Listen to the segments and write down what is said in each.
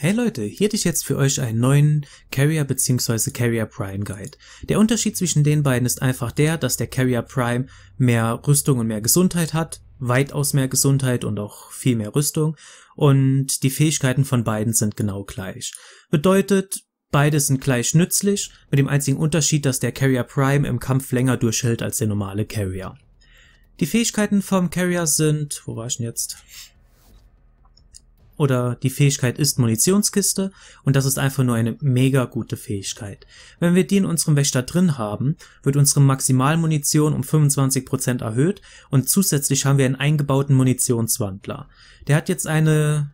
Hey Leute, hier hatte ich jetzt für euch einen neuen Carrier bzw. Carrier Prime Guide. Der Unterschied zwischen den beiden ist einfach der, dass der Carrier Prime mehr Rüstung und mehr Gesundheit hat, weitaus mehr Gesundheit und auch viel mehr Rüstung und die Fähigkeiten von beiden sind genau gleich. Bedeutet, beide sind gleich nützlich, mit dem einzigen Unterschied, dass der Carrier Prime im Kampf länger durchhält als der normale Carrier. Die Fähigkeiten vom Carrier sind, wo war ich denn jetzt? oder die Fähigkeit ist Munitionskiste und das ist einfach nur eine mega gute Fähigkeit. Wenn wir die in unserem Wächter drin haben, wird unsere Maximalmunition um 25% erhöht und zusätzlich haben wir einen eingebauten Munitionswandler. Der hat jetzt eine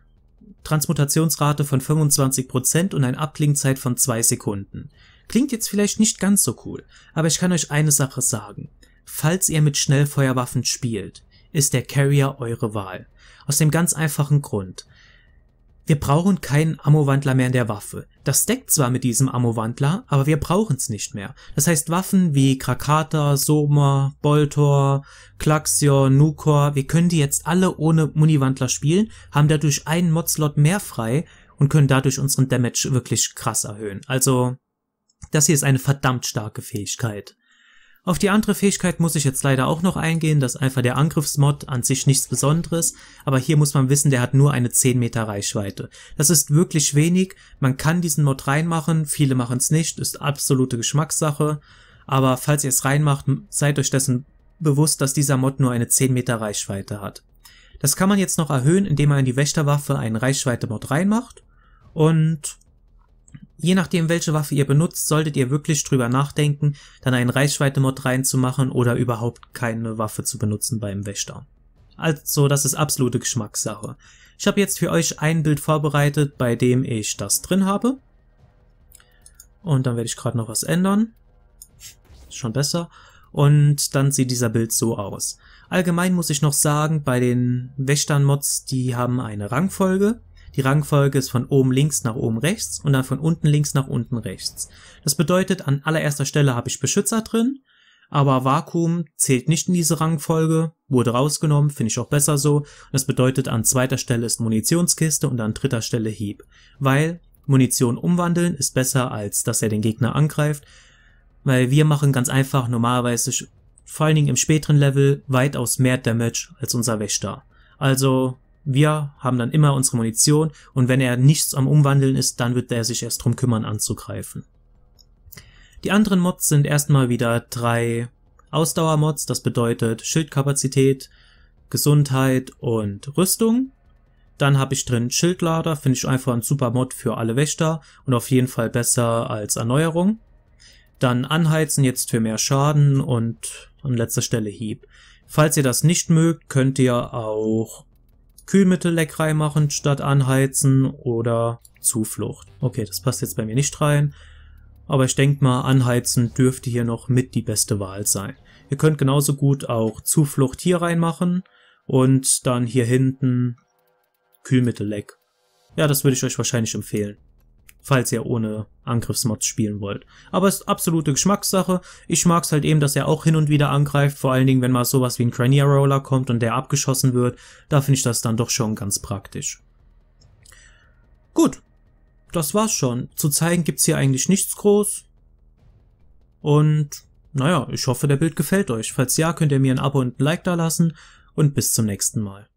Transmutationsrate von 25% und eine Abklingzeit von 2 Sekunden. Klingt jetzt vielleicht nicht ganz so cool, aber ich kann euch eine Sache sagen. Falls ihr mit Schnellfeuerwaffen spielt, ist der Carrier eure Wahl. Aus dem ganz einfachen Grund. Wir brauchen keinen Ammo-Wandler mehr in der Waffe. Das deckt zwar mit diesem Ammo-Wandler, aber wir brauchen es nicht mehr. Das heißt, Waffen wie Krakata, Soma, Boltor, Klaxion, Nukor, wir können die jetzt alle ohne Muni-Wandler spielen, haben dadurch einen Mod-Slot mehr frei und können dadurch unseren Damage wirklich krass erhöhen. Also, das hier ist eine verdammt starke Fähigkeit. Auf die andere Fähigkeit muss ich jetzt leider auch noch eingehen, dass einfach der Angriffsmod, an sich nichts Besonderes, aber hier muss man wissen, der hat nur eine 10 Meter Reichweite. Das ist wirklich wenig, man kann diesen Mod reinmachen, viele machen es nicht, ist absolute Geschmackssache, aber falls ihr es reinmacht, seid euch dessen bewusst, dass dieser Mod nur eine 10 Meter Reichweite hat. Das kann man jetzt noch erhöhen, indem man in die Wächterwaffe einen Reichweite-Mod reinmacht und Je nachdem, welche Waffe ihr benutzt, solltet ihr wirklich drüber nachdenken, dann einen Reichweite-Mod reinzumachen oder überhaupt keine Waffe zu benutzen beim Wächter. Also, das ist absolute Geschmackssache. Ich habe jetzt für euch ein Bild vorbereitet, bei dem ich das drin habe. Und dann werde ich gerade noch was ändern. Ist schon besser. Und dann sieht dieser Bild so aus. Allgemein muss ich noch sagen, bei den Wächtern-Mods, die haben eine Rangfolge. Die Rangfolge ist von oben links nach oben rechts und dann von unten links nach unten rechts. Das bedeutet, an allererster Stelle habe ich Beschützer drin, aber Vakuum zählt nicht in diese Rangfolge, wurde rausgenommen, finde ich auch besser so. Das bedeutet, an zweiter Stelle ist Munitionskiste und an dritter Stelle Hieb. Weil Munition umwandeln ist besser, als dass er den Gegner angreift, weil wir machen ganz einfach normalerweise, vor allen Dingen im späteren Level, weitaus mehr Damage als unser Wächter. Also wir haben dann immer unsere Munition und wenn er nichts am Umwandeln ist, dann wird er sich erst drum kümmern anzugreifen. Die anderen Mods sind erstmal wieder drei Ausdauermods, das bedeutet Schildkapazität, Gesundheit und Rüstung. Dann habe ich drin Schildlader, finde ich einfach ein super Mod für alle Wächter und auf jeden Fall besser als Erneuerung. Dann Anheizen jetzt für mehr Schaden und an letzter Stelle Hieb. Falls ihr das nicht mögt, könnt ihr auch Kühlmittel leckrei machen statt anheizen oder Zuflucht. Okay, das passt jetzt bei mir nicht rein. Aber ich denke mal, anheizen dürfte hier noch mit die beste Wahl sein. Ihr könnt genauso gut auch Zuflucht hier reinmachen und dann hier hinten Kühlmittel leck. Ja, das würde ich euch wahrscheinlich empfehlen falls ihr ohne Angriffsmods spielen wollt. Aber ist absolute Geschmackssache. Ich mag's halt eben, dass er auch hin und wieder angreift, vor allen Dingen, wenn mal sowas wie ein Cranier Roller kommt und der abgeschossen wird. Da finde ich das dann doch schon ganz praktisch. Gut, das war's schon. Zu zeigen gibt's hier eigentlich nichts groß. Und naja, ich hoffe, der Bild gefällt euch. Falls ja, könnt ihr mir ein Abo und ein Like dalassen und bis zum nächsten Mal.